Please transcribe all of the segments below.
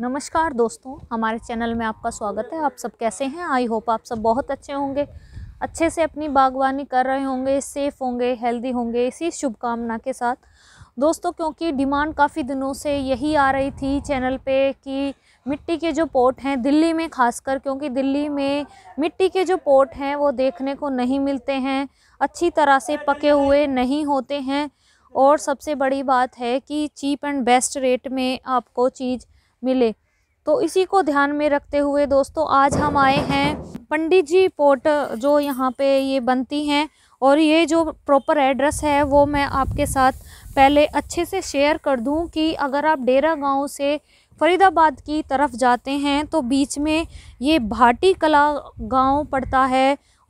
नमस्कार दोस्तों हमारे चैनल में आपका स्वागत है आप सब कैसे हैं आई होप आप सब बहुत अच्छे होंगे अच्छे से अपनी बागवानी कर रहे होंगे सेफ़ होंगे हेल्दी होंगे इसी शुभकामना के साथ दोस्तों क्योंकि डिमांड काफ़ी दिनों से यही आ रही थी चैनल पे कि मिट्टी के जो पोट हैं दिल्ली में खासकर क्योंकि दिल्ली में मिट्टी के जो पोट हैं वो देखने को नहीं मिलते हैं अच्छी तरह से पके हुए नहीं होते हैं और सबसे बड़ी बात है कि चीप एंड बेस्ट रेट में आपको चीज़ मिले तो इसी को ध्यान में रखते हुए दोस्तों आज हम आए हैं पंडित जी पोर्ट जो यहाँ पे ये बनती हैं और ये जो प्रॉपर एड्रेस है वो मैं आपके साथ पहले अच्छे से शेयर कर दूँ कि अगर आप डेरा गांव से फरीदाबाद की तरफ जाते हैं तो बीच में ये भाटी कला गांव पड़ता है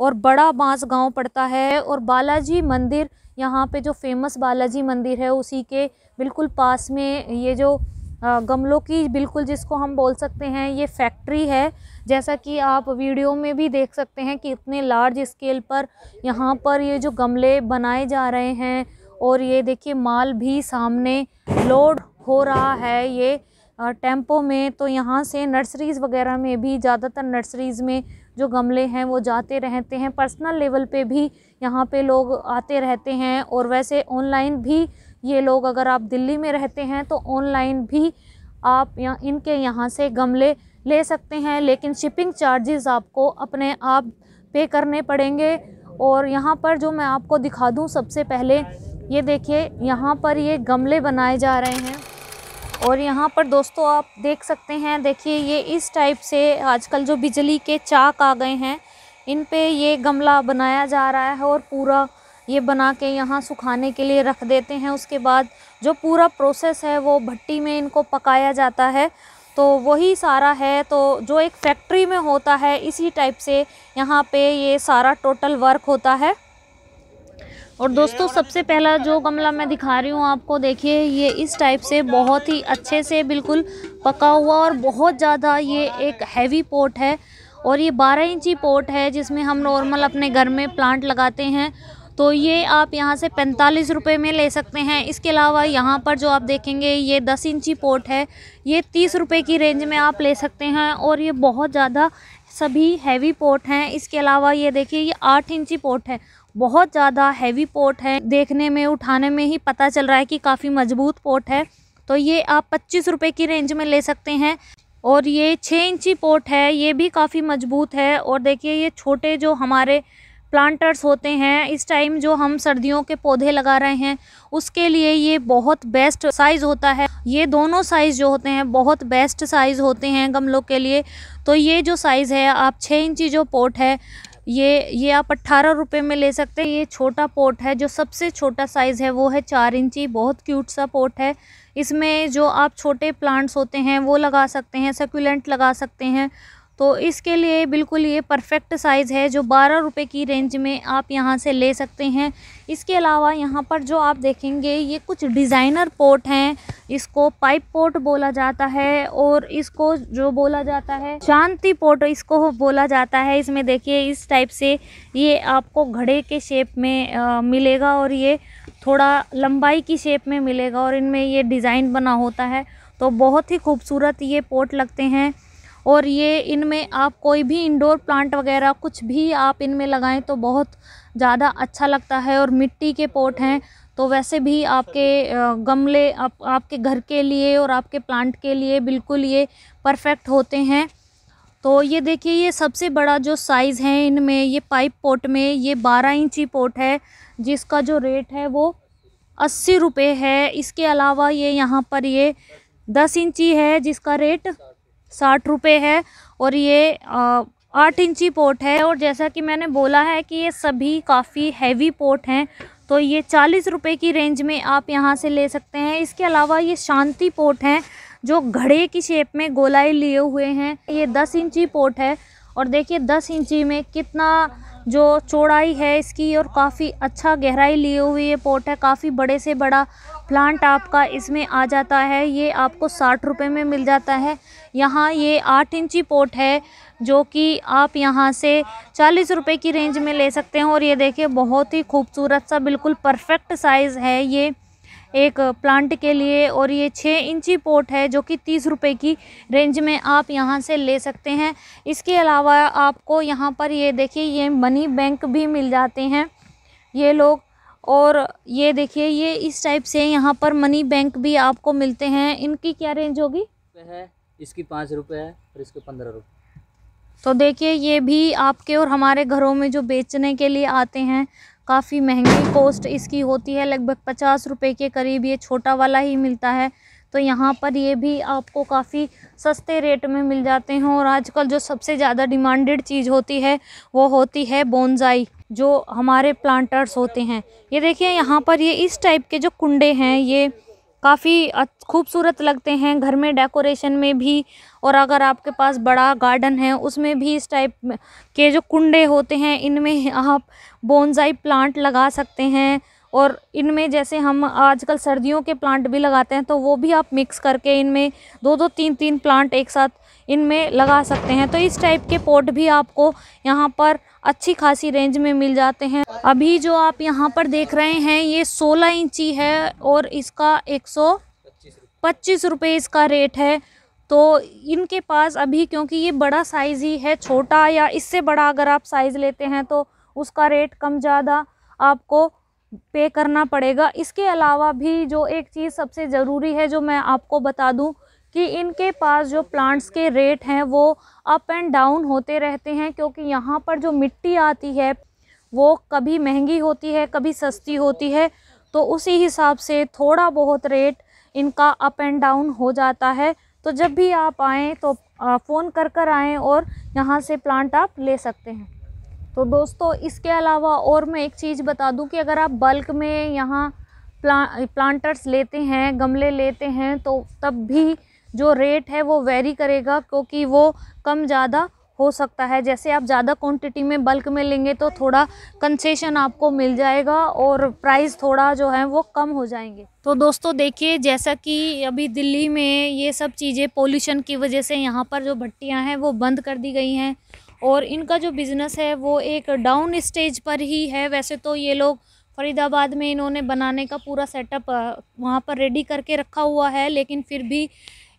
और बड़ा बांस गांव पड़ता है और बालाजी मंदिर यहाँ पे जो फेमस बालाजी मंदिर है उसी के बिल्कुल पास में ये जो गमलों की बिल्कुल जिसको हम बोल सकते हैं ये फैक्ट्री है जैसा कि आप वीडियो में भी देख सकते हैं कि इतने लार्ज स्केल पर यहाँ पर ये जो गमले बनाए जा रहे हैं और ये देखिए माल भी सामने लोड हो रहा है ये टेम्पो में तो यहाँ से नर्सरीज़ वगैरह में भी ज़्यादातर नर्सरीज़ में जो गमले हैं वो जाते रहते हैं पर्सनल लेवल पे भी यहाँ पे लोग आते रहते हैं और वैसे ऑनलाइन भी ये लोग अगर आप दिल्ली में रहते हैं तो ऑनलाइन भी आप या इनके यहाँ से गमले ले सकते हैं लेकिन शिपिंग चार्जेस आपको अपने आप पे करने पड़ेंगे और यहाँ पर जो मैं आपको दिखा दूँ सबसे पहले ये देखिए यहाँ पर ये गमले बनाए जा रहे हैं और यहाँ पर दोस्तों आप देख सकते हैं देखिए ये इस टाइप से आजकल जो बिजली के चाक आ गए हैं इन पे ये गमला बनाया जा रहा है और पूरा ये बना के यहाँ सुखाने के लिए रख देते हैं उसके बाद जो पूरा प्रोसेस है वो भट्टी में इनको पकाया जाता है तो वही सारा है तो जो एक फैक्ट्री में होता है इसी टाइप से यहाँ पे ये सारा टोटल वर्क होता है और दोस्तों सबसे पहला जो गमला मैं दिखा रही हूँ आपको देखिए ये इस टाइप से बहुत ही अच्छे से बिल्कुल पका हुआ और बहुत ज़्यादा ये एक हैवी पोट है और ये 12 इंची पोट है जिसमें हम नॉर्मल अपने घर में प्लांट लगाते हैं तो ये आप यहाँ से पैंतालीस रुपये में ले सकते हैं इसके अलावा यहाँ पर जो आप देखेंगे ये दस इंची पोट है ये तीस रुपये की रेंज में आप ले सकते हैं और ये बहुत ज़्यादा सभी हैवी पोट हैं इसके अलावा ये देखिए ये आठ इंची पोट है बहुत ज़्यादा हैवी पोट है देखने में उठाने में ही पता चल रहा है कि काफ़ी मजबूत पोट है तो ये आप पच्चीस रुपये की रेंज में ले सकते हैं और ये छः इंची पोट है ये भी काफ़ी मजबूत है और देखिए ये छोटे जो हमारे प्लांटर्स होते हैं इस टाइम जो हम सर्दियों के पौधे लगा रहे हैं उसके लिए ये बहुत बेस्ट साइज़ होता है ये दोनों साइज़ जो होते हैं बहुत बेस्ट साइज़ होते हैं गमलों के लिए तो ये जो साइज़ है आप छः इंची जो पोट है ये ये आप अट्ठारह रुपये में ले सकते हैं ये छोटा पोट है जो सबसे छोटा साइज़ है वो है चार इंची बहुत क्यूट सा पोट है इसमें जो आप छोटे प्लांट्स होते हैं वो लगा सकते हैं सकुलेंट लगा सकते हैं तो इसके लिए बिल्कुल ये परफेक्ट साइज़ है जो बारह रुपये की रेंज में आप यहाँ से ले सकते हैं इसके अलावा यहाँ पर जो आप देखेंगे ये कुछ डिज़ाइनर पोर्ट हैं इसको पाइप पोट बोला जाता है और इसको जो बोला जाता है शांति पोट इसको बोला जाता है इसमें देखिए इस टाइप से ये आपको घड़े के शेप में आ, मिलेगा और ये थोड़ा लंबाई की शेप में मिलेगा और इनमें ये डिज़ाइन बना होता है तो बहुत ही खूबसूरत ये पोट लगते हैं और ये इनमें आप कोई भी इंडोर प्लांट वगैरह कुछ भी आप इनमें लगाएं तो बहुत ज़्यादा अच्छा लगता है और मिट्टी के पोट हैं तो वैसे भी आपके गमले आप, आपके घर के लिए और आपके प्लांट के लिए बिल्कुल ये परफेक्ट होते हैं तो ये देखिए ये सबसे बड़ा जो साइज़ है इनमें ये पाइप पोट में ये बारह इंची पोट है जिसका जो रेट है वो अस्सी रुपये है इसके अलावा ये यहाँ पर ये दस इंची है जिसका रेट साठ रुपये है और ये आठ इंची पोट है और जैसा कि मैंने बोला है कि ये सभी काफ़ी हैवी पोट हैं तो ये चालीस रुपये की रेंज में आप यहाँ से ले सकते हैं इसके अलावा ये शांति पोट हैं जो घड़े की शेप में गोलाई लिए हुए हैं ये दस इंची पोट है और देखिए दस इंची में कितना जो चौड़ाई है इसकी और काफ़ी अच्छा गहराई लिए हुए ये पोट है काफ़ी बड़े से बड़ा प्लांट आपका इसमें आ जाता है ये आपको साठ रुपये में मिल जाता है यहाँ ये आठ इंची पोट है जो कि आप यहाँ से चालीस रुपये की रेंज में ले सकते हैं और ये देखिए बहुत ही खूबसूरत सा बिल्कुल परफेक्ट साइज़ है ये एक प्लांट के लिए और ये छः इंची पोट है जो कि तीस रुपये की रेंज में आप यहाँ से ले सकते हैं इसके अलावा आपको यहाँ पर ये देखिए ये मनी बैंक भी मिल जाते हैं ये लोग और ये देखिए ये इस टाइप से यहाँ पर मनी बैंक भी आपको मिलते हैं इनकी क्या रेंज होगी है इसकी पाँच रुपये है और इसके पंद्रह रुपये तो देखिए ये भी आपके और हमारे घरों में जो बेचने के लिए आते हैं काफ़ी महंगी कॉस्ट इसकी होती है लगभग पचास रुपये के करीब ये छोटा वाला ही मिलता है तो यहाँ पर ये भी आपको काफ़ी सस्ते रेट में मिल जाते हैं और आजकल जो सबसे ज़्यादा डिमांडेड चीज़ होती है वो होती है बोनजाई जो हमारे प्लांटर्स होते हैं ये देखिए यहाँ पर ये इस टाइप के जो कुंडे हैं ये काफ़ी खूबसूरत लगते हैं घर में डेकोरेशन में भी और अगर आपके पास बड़ा गार्डन है उसमें भी इस टाइप के जो कुंडे होते हैं इनमें आप बोनजाई प्लांट लगा सकते हैं और इनमें जैसे हम आजकल सर्दियों के प्लांट भी लगाते हैं तो वो भी आप मिक्स करके इनमें दो दो तीन तीन प्लांट एक साथ इनमें लगा सकते हैं तो इस टाइप के पॉट भी आपको यहाँ पर अच्छी खासी रेंज में मिल जाते हैं अभी जो आप यहाँ पर देख रहे हैं ये सोलह इंची है और इसका एक सौ पच्चीस रुपये इसका रेट है तो इनके पास अभी क्योंकि ये बड़ा साइज़ ही है छोटा या इससे बड़ा अगर आप साइज़ लेते हैं तो उसका रेट कम ज़्यादा आपको पे करना पड़ेगा इसके अलावा भी जो एक चीज़ सबसे ज़रूरी है जो मैं आपको बता दूं कि इनके पास जो प्लांट्स के रेट हैं वो अप एंड डाउन होते रहते हैं क्योंकि यहाँ पर जो मिट्टी आती है वो कभी महंगी होती है कभी सस्ती होती है तो उसी हिसाब से थोड़ा बहुत रेट इनका अप एंड डाउन हो जाता है तो जब भी आप आएँ तो फ़ोन कर कर आएँ और यहाँ से प्लांट आप ले सकते हैं तो दोस्तों इसके अलावा और मैं एक चीज़ बता दूं कि अगर आप बल्क में यहाँ प्ला प्लांटर्स लेते हैं गमले लेते हैं तो तब भी जो रेट है वो वेरी करेगा क्योंकि वो कम ज़्यादा हो सकता है जैसे आप ज़्यादा क्वांटिटी में बल्क में लेंगे तो थोड़ा कंसेशन आपको मिल जाएगा और प्राइस थोड़ा जो है वो कम हो जाएंगे तो दोस्तों देखिए जैसा कि अभी दिल्ली में ये सब चीज़ें पोल्यूशन की वजह से यहाँ पर जो भट्टियाँ हैं वो बंद कर दी गई हैं और इनका जो बिज़नेस है वो एक डाउन स्टेज पर ही है वैसे तो ये लोग फरीदाबाद में इन्होंने बनाने का पूरा सेटअप वहाँ पर रेडी करके रखा हुआ है लेकिन फिर भी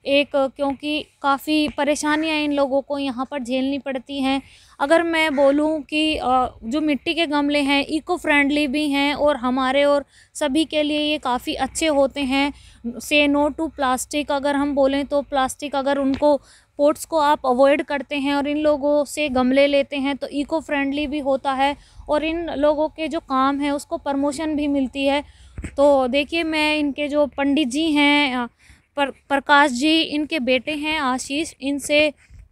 एक क्योंकि काफ़ी परेशानियाँ इन लोगों को यहाँ पर झेलनी पड़ती हैं अगर मैं बोलूँ कि जो मिट्टी के गमले हैं इको फ्रेंडली भी हैं और हमारे और सभी के लिए ये काफ़ी अच्छे होते हैं से नो टू प्लास्टिक अगर हम बोलें तो प्लास्टिक अगर उनको पोर्ट्स को आप अवॉइड करते हैं और इन लोगों से गमले लेते हैं तो इको फ्रेंडली भी होता है और इन लोगों के जो काम है उसको प्रमोशन भी मिलती है तो देखिए मैं इनके जो पंडित जी हैं पर प्रकाश जी इनके बेटे हैं आशीष इनसे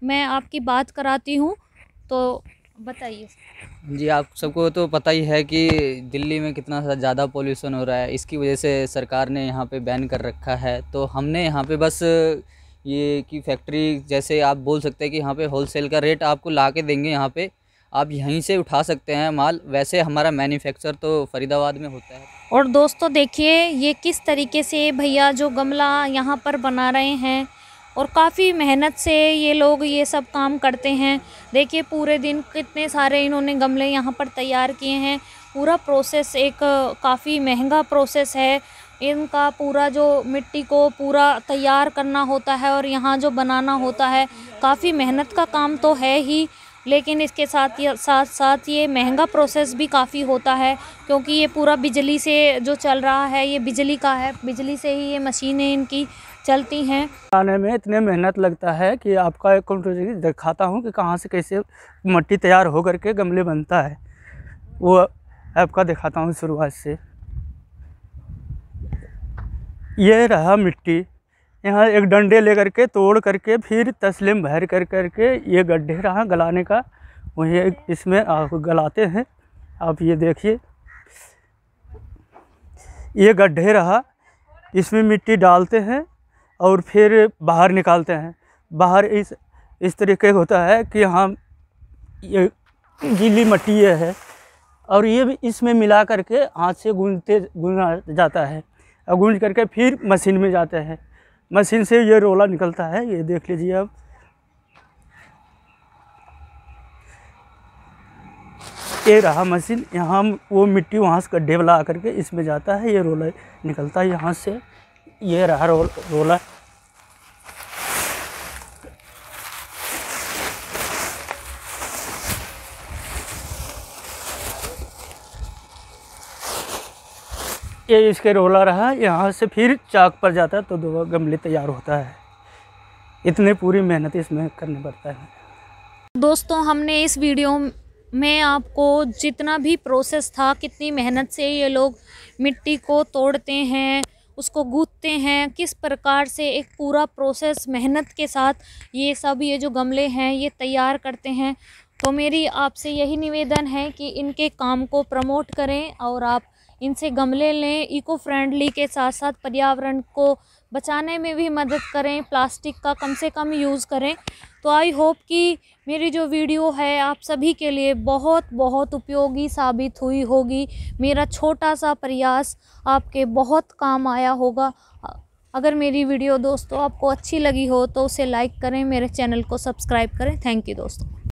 मैं आपकी बात कराती हूँ तो बताइए जी आप सबको तो पता ही है कि दिल्ली में कितना ज़्यादा पोल्यूशन हो रहा है इसकी वजह से सरकार ने यहाँ पे बैन कर रखा है तो हमने यहाँ पे बस ये कि फैक्ट्री जैसे आप बोल सकते हैं कि यहाँ पे होलसेल का रेट आपको ला के देंगे यहाँ पे आप यहीं से उठा सकते हैं माल वैसे हमारा मैन्युफैक्चर तो फरीदाबाद में होता है और दोस्तों देखिए ये किस तरीके से भैया जो गमला यहाँ पर बना रहे हैं और काफ़ी मेहनत से ये लोग ये सब काम करते हैं देखिए पूरे दिन कितने सारे इन्होंने गमले यहाँ पर तैयार किए हैं पूरा प्रोसेस एक काफ़ी महंगा प्रोसेस है इनका पूरा जो मिट्टी को पूरा तैयार करना होता है और यहाँ जो बनाना होता है काफ़ी मेहनत का काम तो है ही लेकिन इसके साथ ये साथ साथ ये महंगा प्रोसेस भी काफ़ी होता है क्योंकि ये पूरा बिजली से जो चल रहा है ये बिजली का है बिजली से ही ये मशीनें इनकी चलती हैं बनाने में इतने मेहनत लगता है कि आपका एक कंप्यूटर दिखाता हूँ कि कहाँ से कैसे मिट्टी तैयार होकर के गमले बनता है वो आपका दिखाता हूँ शुरुआत से ये रहा मिट्टी यहाँ एक डंडे ले के तोड़ करके फिर तस्लिम भर कर करके ये गड्ढे रहा गलाने का वहीं इसमें आप गलाते हैं आप ये देखिए ये गड्ढे रहा इसमें मिट्टी डालते हैं और फिर बाहर निकालते हैं बाहर इस इस तरीके होता है कि हम ये गीली मट्टी है और ये भी इसमें मिला करके हाथ से गूंजते गूंजा जाता है गूंज करके फिर मशीन में जाते हैं मशीन से ये रोला निकलता है ये देख लीजिए आप ये रहा मशीन यहाँ वो मिट्टी वहाँ से गड्ढे वाला आकर के इसमें जाता है ये रोला निकलता है यहाँ से ये रहा रोल रोला ये इसके रोला रहा यहाँ से फिर चाक पर जाता है तो दो गमले तैयार होता है इतनी पूरी मेहनत इसमें करनी पड़ता है दोस्तों हमने इस वीडियो में आपको जितना भी प्रोसेस था कितनी मेहनत से ये लोग मिट्टी को तोड़ते हैं उसको गूँथते हैं किस प्रकार से एक पूरा प्रोसेस मेहनत के साथ ये सब ये जो गमले हैं ये तैयार करते हैं तो मेरी आपसे यही निवेदन है कि इनके काम को प्रमोट करें और आप इनसे गमले लें इको फ्रेंडली के साथ साथ पर्यावरण को बचाने में भी मदद करें प्लास्टिक का कम से कम यूज़ करें तो आई होप कि मेरी जो वीडियो है आप सभी के लिए बहुत बहुत उपयोगी साबित हुई होगी मेरा छोटा सा प्रयास आपके बहुत काम आया होगा अगर मेरी वीडियो दोस्तों आपको अच्छी लगी हो तो उसे लाइक करें मेरे चैनल को सब्सक्राइब करें थैंक यू दोस्तों